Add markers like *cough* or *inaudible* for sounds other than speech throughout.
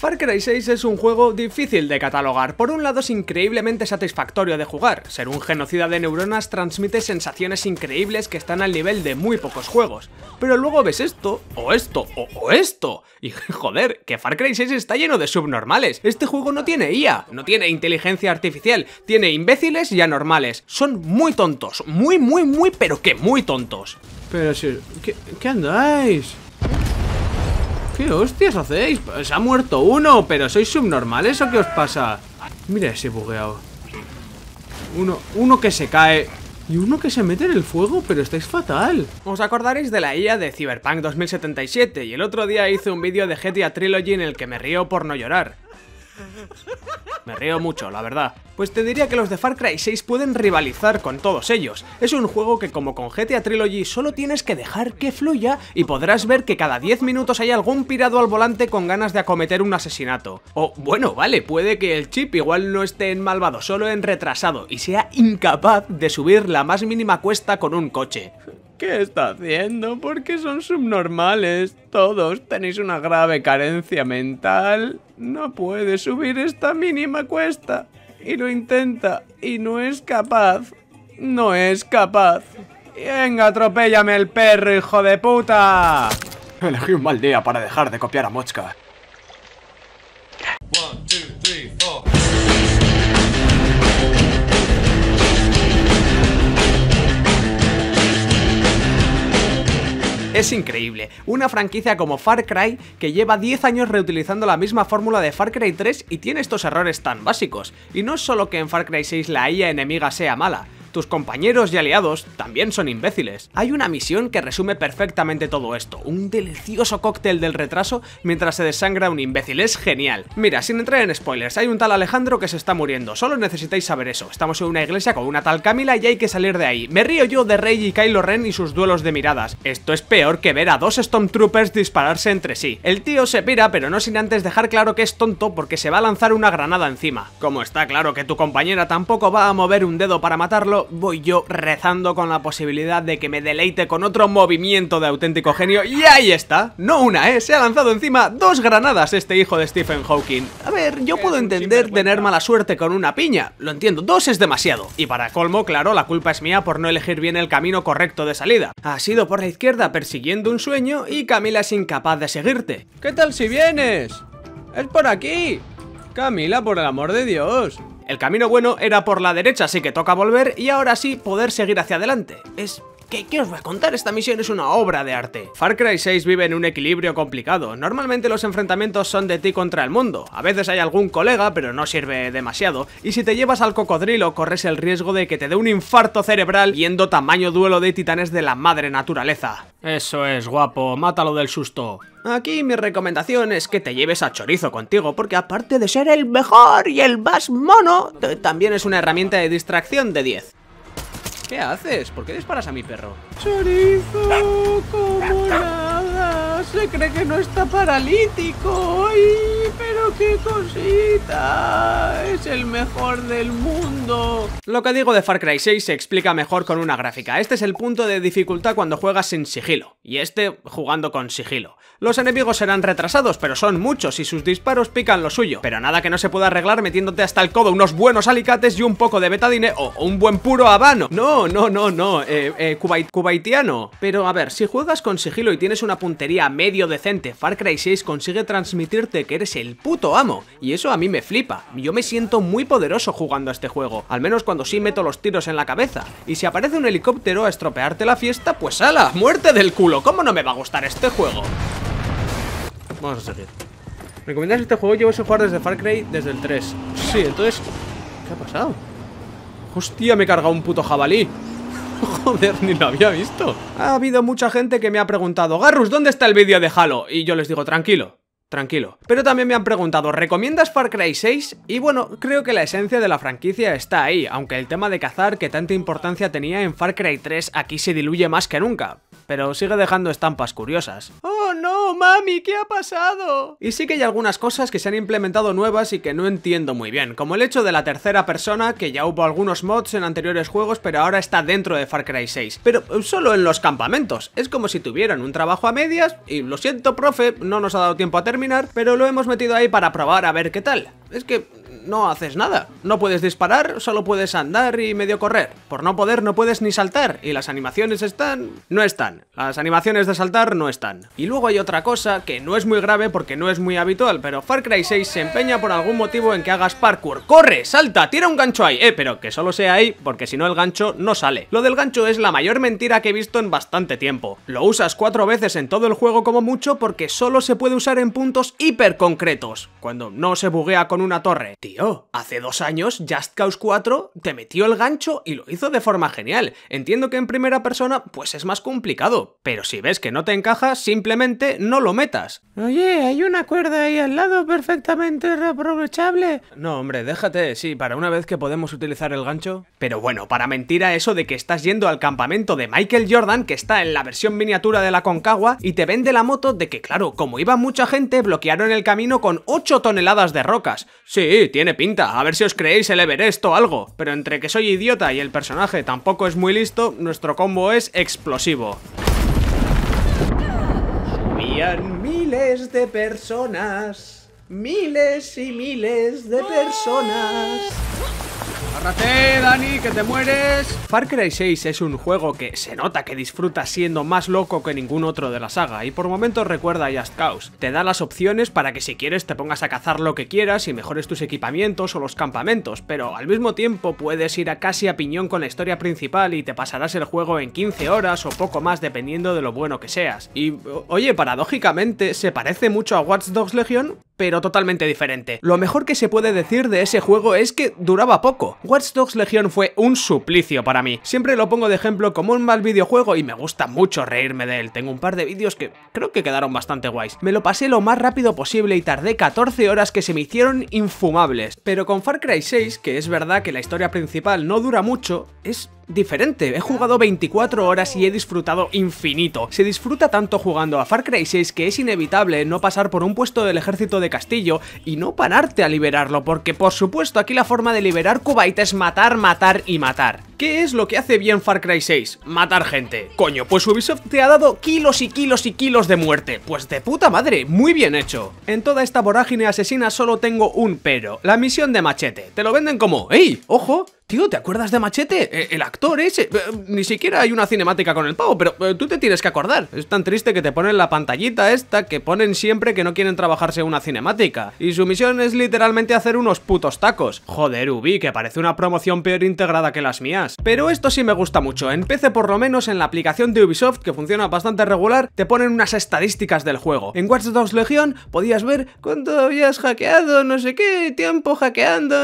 Far Cry 6 es un juego difícil de catalogar. Por un lado es increíblemente satisfactorio de jugar. Ser un genocida de neuronas transmite sensaciones increíbles que están al nivel de muy pocos juegos. Pero luego ves esto, o esto, o, esto. Y *laughs* joder, que Far Cry 6 está lleno de subnormales. Este juego no tiene IA, no tiene inteligencia artificial, tiene imbéciles y anormales. Son muy tontos, muy, muy, muy, pero que muy tontos. Pero si... qué andáis? ¿Qué hostias hacéis? Se ha muerto uno, pero ¿sois subnormales o qué os pasa? Mira ese bugueado. Uno, que se cae. Y uno que se mete en el fuego, pero estáis fatal. Os acordaréis de la IA de Cyberpunk 2077 y el otro día hice un vídeo de GTA Trilogy en el que me río por no llorar. Me río mucho, la verdad. Pues te diría que los de Far Cry 6 pueden rivalizar con todos ellos. Es un juego que como con GTA Trilogy solo tienes que dejar que fluya y podrás ver que cada 10 minutos hay algún pirado al volante con ganas de acometer un asesinato. O bueno, vale, puede que el chip igual no esté en malvado, solo en retrasado y sea incapaz de subir la más mínima cuesta con un coche. ¿Qué está haciendo? Porque son subnormales? Todos tenéis una grave carencia mental. No puede subir esta mínima cuesta. Y lo intenta. Y no es capaz. No es capaz. Venga, atropéllame el perro, hijo de puta. Elegí un mal día para dejar de copiar a Mochka. One, two, three, Es increíble, una franquicia como Far Cry que lleva 10 años reutilizando la misma fórmula de Far Cry 3 y tiene estos errores tan básicos. Y no es solo que en Far Cry 6 la IA enemiga sea mala, tus compañeros y aliados también son imbéciles. Hay una misión que resume perfectamente todo esto, un delicioso cóctel del retraso mientras se desangra un imbécil, es genial. Mira, sin entrar en spoilers, hay un tal Alejandro que se está muriendo, solo necesitáis saber eso. Estamos en una iglesia con una tal Camila y hay que salir de ahí. Me río yo de Rey y Kylo Ren y sus duelos de miradas. Esto es peor que ver a dos Stormtroopers dispararse entre sí. El tío se pira, pero no sin antes dejar claro que es tonto porque se va a lanzar una granada encima. Como está claro que tu compañera tampoco va a mover un dedo para matarlo, voy yo rezando con la posibilidad de que me deleite con otro movimiento de auténtico genio. Y ahí está, no una, ¿eh? Se ha lanzado encima dos granadas este hijo de Stephen Hawking. A ver, yo puedo entender tener mala suerte con una piña, lo entiendo, dos es demasiado. Y para colmo, claro, la culpa es mía por no elegir bien el camino correcto de salida. Ha sido por la izquierda persiguiendo un sueño y Camila es incapaz de seguirte. ¿Qué tal si vienes? ¡Es por aquí! Camila, por el amor de Dios el camino bueno era por la derecha, así que toca volver y ahora sí poder seguir hacia adelante. Es ¿Qué, os voy a contar? Esta misión es una obra de arte. Far Cry 6 vive en un equilibrio complicado. Normalmente los enfrentamientos son de ti contra el mundo. A veces hay algún colega, pero no sirve demasiado. Y si te llevas al cocodrilo, corres el riesgo de que te dé un infarto cerebral yendo tamaño duelo de titanes de la madre naturaleza. Eso es, guapo. Mátalo del susto. Aquí mi recomendación es que te lleves a Chorizo contigo, porque aparte de ser el mejor y el más mono, también es una herramienta de distracción de 10. ¿Qué haces? ¿Por qué disparas a mi perro? ¡Chorizo! se cree que no está paralítico. ¡Ay, pero qué cosita! Es el mejor del mundo. Lo que digo de Far Cry 6 se explica mejor con una gráfica. Este es el punto de dificultad cuando juegas sin sigilo, y este jugando con sigilo. Los enemigos serán retrasados, pero son muchos y sus disparos pican lo suyo. Pero nada que no se pueda arreglar metiéndote hasta el codo unos buenos alicates y un poco de betadine o un buen puro habano. No, no, no, no, eh, cubaitiano. Eh, pero a ver, si juegas con sigilo y tienes una puntería medio decente, Far Cry 6 consigue transmitirte que eres el puto amo, y eso a mí me flipa. Yo me siento muy poderoso jugando a este juego, al menos cuando sí meto los tiros en la cabeza. Y si aparece un helicóptero a estropearte la fiesta, pues ala, muerte del culo, ¿cómo no me va a gustar este juego? Vamos a seguir. ¿Me ¿Recomiendas este juego? Llevo ese jugar desde Far Cry desde el 3. Sí, entonces... ¿Qué ha pasado? Hostia, me he cargado un puto jabalí. *laughs* Joder, ni lo había visto. Ha habido mucha gente que me ha preguntado, Garrus, ¿dónde está el vídeo de Halo? Y yo les digo, tranquilo, tranquilo. Pero también me han preguntado, ¿recomiendas Far Cry 6? Y bueno, creo que la esencia de la franquicia está ahí, aunque el tema de cazar que tanta importancia tenía en Far Cry 3 aquí se diluye más que nunca pero sigue dejando estampas curiosas. ¡Oh no, mami! ¿Qué ha pasado? Y sí que hay algunas cosas que se han implementado nuevas y que no entiendo muy bien, como el hecho de la tercera persona, que ya hubo algunos mods en anteriores juegos, pero ahora está dentro de Far Cry 6, pero eh, solo en los campamentos. Es como si tuvieran un trabajo a medias, y lo siento profe, no nos ha dado tiempo a terminar, pero lo hemos metido ahí para probar a ver qué tal. Es que no haces nada. No puedes disparar, solo puedes andar y medio correr. Por no poder no puedes ni saltar, y las animaciones están... no están. Las animaciones de saltar no están. Y luego hay otra cosa que no es muy grave porque no es muy habitual, pero Far Cry 6 se empeña por algún motivo en que hagas parkour. ¡Corre! ¡Salta! ¡Tira un gancho ahí! Eh, pero que solo sea ahí, porque si no el gancho no sale. Lo del gancho es la mayor mentira que he visto en bastante tiempo. Lo usas cuatro veces en todo el juego como mucho porque solo se puede usar en puntos hiper concretos, cuando no se buguea con una torre. Tío, hace dos años Just Cause 4 te metió el gancho y lo hizo de forma genial. Entiendo que en primera persona pues es más complicado, pero si ves que no te encaja, simplemente no lo metas. Oye, hay una cuerda ahí al lado perfectamente reaprovechable. No, hombre, déjate, sí, para una vez que podemos utilizar el gancho. Pero bueno, para mentira eso de que estás yendo al campamento de Michael Jordan, que está en la versión miniatura de la Concagua, y te vende la moto de que claro, como iba mucha gente, bloquearon el camino con 8 toneladas de rocas. Sí, tiene pinta. A ver si os creéis el Everest o algo. Pero entre que soy idiota y el personaje tampoco es muy listo, nuestro combo es explosivo. miles de personas. Miles y miles de personas. ¡Agárrate, Dani, que te mueres! Far Cry 6 es un juego que se nota que disfruta siendo más loco que ningún otro de la saga y por momentos recuerda a Just Cause. Te da las opciones para que si quieres te pongas a cazar lo que quieras y mejores tus equipamientos o los campamentos, pero al mismo tiempo puedes ir a casi a piñón con la historia principal y te pasarás el juego en 15 horas o poco más dependiendo de lo bueno que seas. Y, oye, paradójicamente, se parece mucho a Watch Dogs Legion, pero totalmente diferente. Lo mejor que se puede decir de ese juego es que duraba poco. Watch Dogs Legion fue un suplicio para mí. Siempre lo pongo de ejemplo como un mal videojuego y me gusta mucho reírme de él. Tengo un par de vídeos que creo que quedaron bastante guays. Me lo pasé lo más rápido posible y tardé 14 horas que se me hicieron infumables. Pero con Far Cry 6, que es verdad que la historia principal no dura mucho, es diferente. He jugado 24 horas y he disfrutado infinito. Se disfruta tanto jugando a Far Cry 6 que es inevitable no pasar por un puesto del ejército de Castillo y no pararte a liberarlo, porque por supuesto aquí la forma de liberar Kuwait es matar, matar y matar. ¿Qué es lo que hace bien Far Cry 6? Matar gente. Coño, pues Ubisoft te ha dado kilos y kilos y kilos de muerte. Pues de puta madre, muy bien hecho. En toda esta vorágine asesina solo tengo un pero, la misión de machete. Te lo venden como, ¡Ey! ¡Ojo! Tío, ¿te acuerdas de Machete? Eh, el actor ese. Eh, ni siquiera hay una cinemática con el pavo, pero eh, tú te tienes que acordar. Es tan triste que te ponen la pantallita esta que ponen siempre que no quieren trabajarse una cinemática. Y su misión es literalmente hacer unos putos tacos. Joder, Ubi, que parece una promoción peor integrada que las mías. Pero esto sí me gusta mucho. En por lo menos en la aplicación de Ubisoft, que funciona bastante regular, te ponen unas estadísticas del juego. En Watch Dogs Legion podías ver cuánto habías hackeado, no sé qué, tiempo hackeando...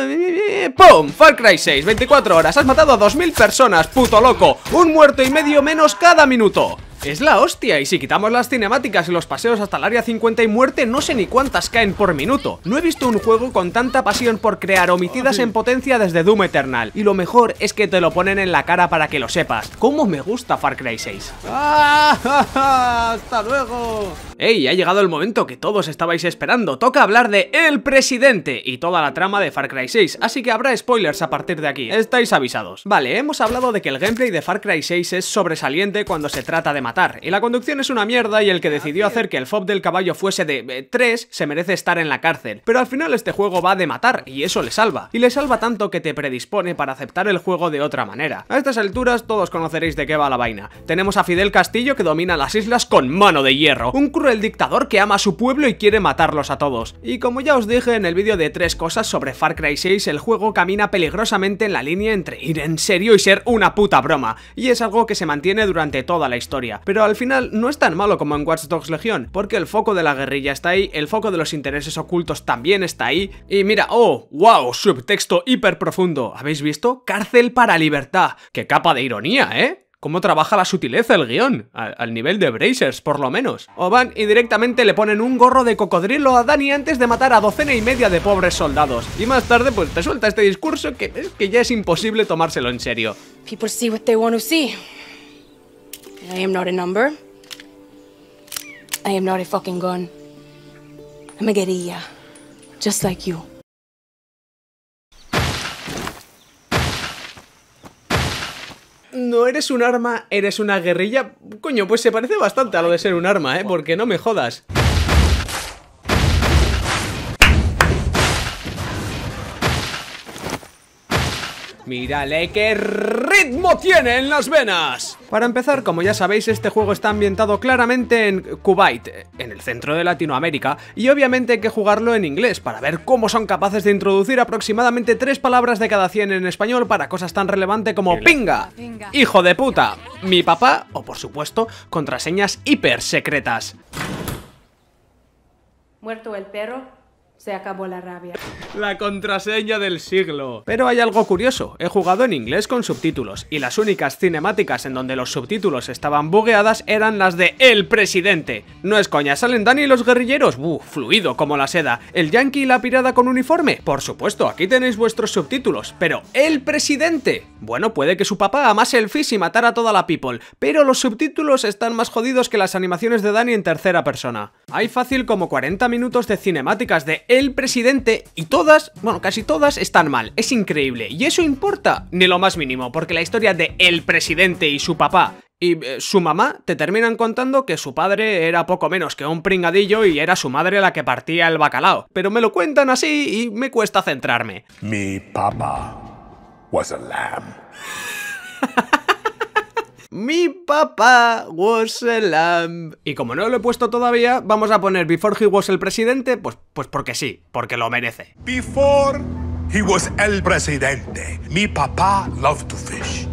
¡Pum! Far Cry 6, 24 horas has matado a 2.000 personas, puto loco Un muerto y medio menos cada minuto es la hostia, y si quitamos las cinemáticas y los paseos hasta el área 50 y muerte, no sé ni cuántas caen por minuto. No he visto un juego con tanta pasión por crear homicidas en potencia desde Doom Eternal, y lo mejor es que te lo ponen en la cara para que lo sepas. ¿Cómo me gusta Far Cry 6? ¡Ah! *laughs* ¡Hasta luego! ¡Ey! Ha llegado el momento que todos estabais esperando, toca hablar de El Presidente y toda la trama de Far Cry 6, así que habrá spoilers a partir de aquí, estáis avisados. Vale, hemos hablado de que el gameplay de Far Cry 6 es sobresaliente cuando se trata de matar y la conducción es una mierda y el que decidió ah, hacer que el fob del caballo fuese de 3 eh, se merece estar en la cárcel. Pero al final este juego va de matar y eso le salva. Y le salva tanto que te predispone para aceptar el juego de otra manera. A estas alturas todos conoceréis de qué va la vaina. Tenemos a Fidel Castillo que domina las islas con mano de hierro. Un cruel dictador que ama a su pueblo y quiere matarlos a todos. Y como ya os dije en el vídeo de tres cosas sobre Far Cry 6, el juego camina peligrosamente en la línea entre ir en serio y ser una puta broma. Y es algo que se mantiene durante toda la historia. Pero al final no es tan malo como en Watch Dogs Legion, porque el foco de la guerrilla está ahí, el foco de los intereses ocultos también está ahí, y mira, oh, wow, subtexto hiper profundo, ¿habéis visto? Cárcel para libertad. ¡Qué capa de ironía, eh! cómo trabaja la sutileza el guión, al, nivel de Brazers, por lo menos. O van y directamente le ponen un gorro de cocodrilo a Dani antes de matar a docena y media de pobres soldados. Y más tarde, pues te suelta este discurso que ya es imposible tomárselo en serio. People see what they want to I am not a number. I am not a fucking I'm just like you. no eres un arma, eres una guerrilla. Coño, pues se parece bastante a lo de ser un arma, ¿eh? Porque no me jodas. Mírale qué ritmo tiene en las venas. Para empezar, como ya sabéis, este juego está ambientado claramente en Kuwait, en el centro de Latinoamérica, y obviamente hay que jugarlo en inglés para ver cómo son capaces de introducir aproximadamente tres palabras de cada 100 en español para cosas tan relevantes como pinga, hijo de puta, mi papá o por supuesto contraseñas hiper secretas. Muerto el perro, se acabó la rabia. La contraseña del siglo. Pero hay algo curioso. He jugado en inglés con subtítulos y las únicas cinemáticas en donde los subtítulos estaban bugueadas eran las de El Presidente. No es coña, salen Dani y los guerrilleros. Buh, fluido como la seda. El yankee y la pirada con uniforme. Por supuesto, aquí tenéis vuestros subtítulos. Pero El Presidente. Bueno, puede que su papá amase el fish y matara a toda la people. Pero los subtítulos están más jodidos que las animaciones de Dani en tercera persona. Hay fácil como 40 minutos de cinemáticas de el presidente y todas, bueno, casi todas están mal. Es increíble. ¿Y eso importa? Ni lo más mínimo, porque la historia de el presidente y su papá y eh, su mamá te terminan contando que su padre era poco menos que un pringadillo y era su madre la que partía el bacalao. Pero me lo cuentan así y me cuesta centrarme. Mi papá was a lamb. *laughs* Mi papá was a lamb. Y como no lo he puesto todavía, vamos a poner Before he was el presidente, pues, pues porque sí, porque lo merece. Before he was el presidente, mi papá loved to fish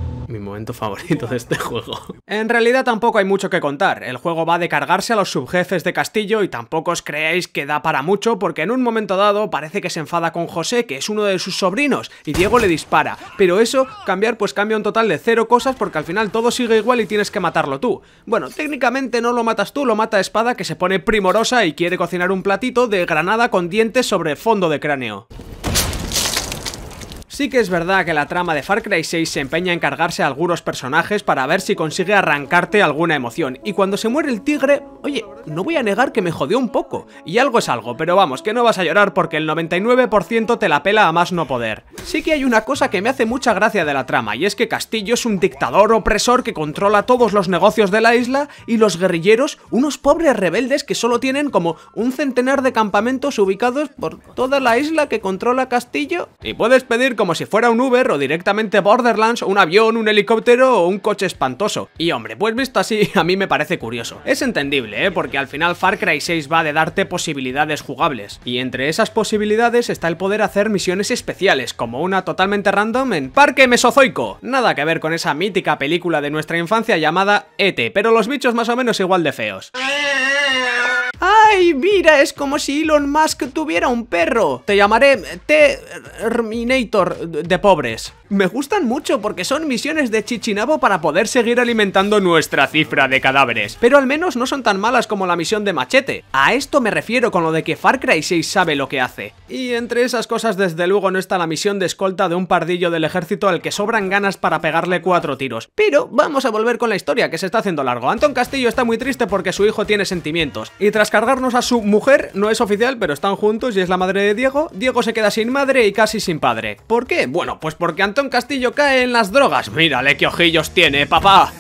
momento favorito de este juego. En realidad tampoco hay mucho que contar, el juego va de cargarse a los subjefes de Castillo y tampoco os creáis que da para mucho porque en un momento dado parece que se enfada con José, que es uno de sus sobrinos, y Diego le dispara, pero eso, cambiar pues cambia un total de cero cosas porque al final todo sigue igual y tienes que matarlo tú. Bueno, técnicamente no lo matas tú, lo mata Espada que se pone primorosa y quiere cocinar un platito de granada con dientes sobre fondo de cráneo. Sí que es verdad que la trama de Far Cry 6 se empeña en cargarse a algunos personajes para ver si consigue arrancarte alguna emoción, y cuando se muere el tigre, oye, no voy a negar que me jodió un poco, y algo es algo, pero vamos, que no vas a llorar porque el 99% te la pela a más no poder. Sí que hay una cosa que me hace mucha gracia de la trama, y es que Castillo es un dictador opresor que controla todos los negocios de la isla, y los guerrilleros, unos pobres rebeldes que solo tienen como un centenar de campamentos ubicados por toda la isla que controla Castillo, y puedes pedir como si fuera un Uber o directamente Borderlands, un avión, un helicóptero o un coche espantoso. Y hombre, pues visto así, *laughs* a mí me parece curioso. Es entendible, ¿eh? porque al final Far Cry 6 va de darte posibilidades jugables. Y entre esas posibilidades está el poder hacer misiones especiales, como una totalmente random en Parque Mesozoico. Nada que ver con esa mítica película de nuestra infancia llamada ET, pero los bichos más o menos igual de feos. *laughs* ¡Ay, mira! Es como si Elon Musk tuviera un perro. Te llamaré eh, eh, Terminator de pobres. Me gustan mucho porque son misiones de Chichinabo para poder seguir alimentando nuestra cifra de cadáveres. Pero al menos no son tan malas como la misión de Machete. A esto me refiero con lo de que Far Cry 6 sabe lo que hace. Y entre esas cosas desde luego no está la misión de escolta de un pardillo del ejército al que sobran ganas para pegarle cuatro tiros. Pero vamos a volver con la historia que se está haciendo largo. Anton Castillo está muy triste porque su hijo tiene sentimientos. Y tras cargarnos a su mujer, no es oficial, pero están juntos y es la madre de Diego. Diego se queda sin madre y casi sin padre. ¿Por qué? Bueno, pues porque Antón Castillo cae en las drogas. Mírale qué ojillos tiene, papá.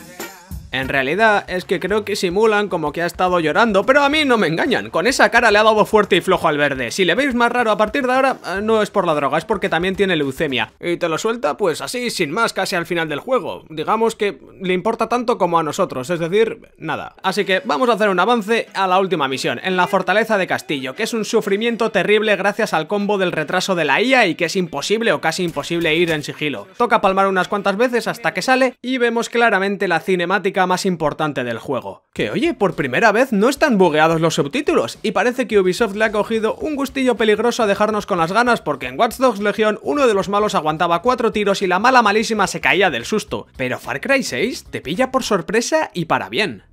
En realidad es que creo que simulan como que ha estado llorando, pero a mí no me engañan. Con esa cara le ha dado fuerte y flojo al verde. Si le veis más raro a partir de ahora, eh, no es por la droga, es porque también tiene leucemia. Y te lo suelta pues así, sin más, casi al final del juego. Digamos que le importa tanto como a nosotros, es decir, nada. Así que vamos a hacer un avance a la última misión, en la fortaleza de Castillo, que es un sufrimiento terrible gracias al combo del retraso de la IA y que es imposible o casi imposible ir en sigilo. Toca palmar unas cuantas veces hasta que sale y vemos claramente la cinemática más importante del juego. Que oye, por primera vez no están bugueados los subtítulos, y parece que Ubisoft le ha cogido un gustillo peligroso a dejarnos con las ganas porque en Watch Dogs Legion uno de los malos aguantaba cuatro tiros y la mala malísima se caía del susto. Pero Far Cry 6 te pilla por sorpresa y para bien.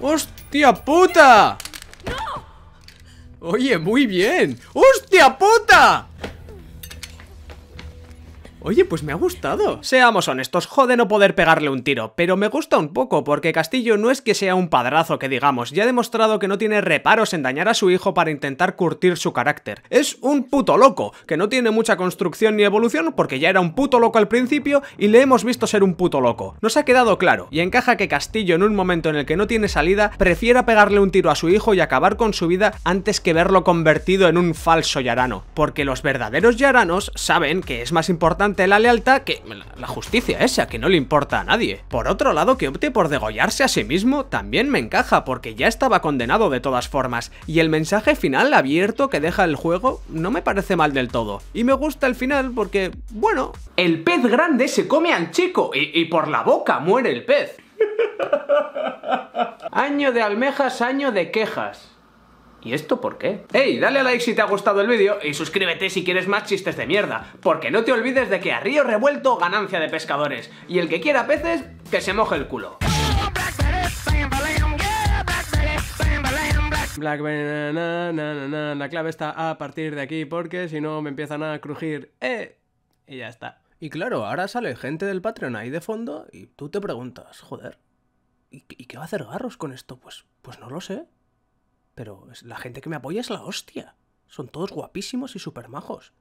¡Hostia puta! Oye, muy bien. ¡Hostia puta! Oye, pues me ha gustado. Seamos honestos, jode no poder pegarle un tiro, pero me gusta un poco porque Castillo no es que sea un padrazo que digamos, ya ha demostrado que no tiene reparos en dañar a su hijo para intentar curtir su carácter. Es un puto loco, que no tiene mucha construcción ni evolución porque ya era un puto loco al principio y le hemos visto ser un puto loco. Nos ha quedado claro, y encaja que Castillo en un momento en el que no tiene salida, prefiera pegarle un tiro a su hijo y acabar con su vida antes que verlo convertido en un falso yarano, porque los verdaderos yaranos saben que es más importante la lealtad que la justicia esa, que no le importa a nadie. Por otro lado, que opte por degollarse a sí mismo también me encaja, porque ya estaba condenado de todas formas, y el mensaje final abierto que deja el juego no me parece mal del todo. Y me gusta el final porque, bueno... El pez grande se come al chico, y por la boca muere el pez. *laughs* año de almejas, año de quejas. ¿Y esto por qué? ¡Ey! Dale a like si te ha gustado el vídeo y suscríbete si quieres más chistes de mierda, porque no te olvides de que a río revuelto ganancia de pescadores, y el que quiera peces, que se moje el culo. Blackberry, na, la clave está a partir de aquí porque si no me empiezan a crujir, ¡eh! Y ya está. Y claro, ahora sale gente del Patreon ahí de fondo y tú te preguntas, joder, ¿y, y qué va a hacer Garros con esto? Pues, pues no lo sé. Pero la gente que me apoya es la hostia. Son todos guapísimos y super majos.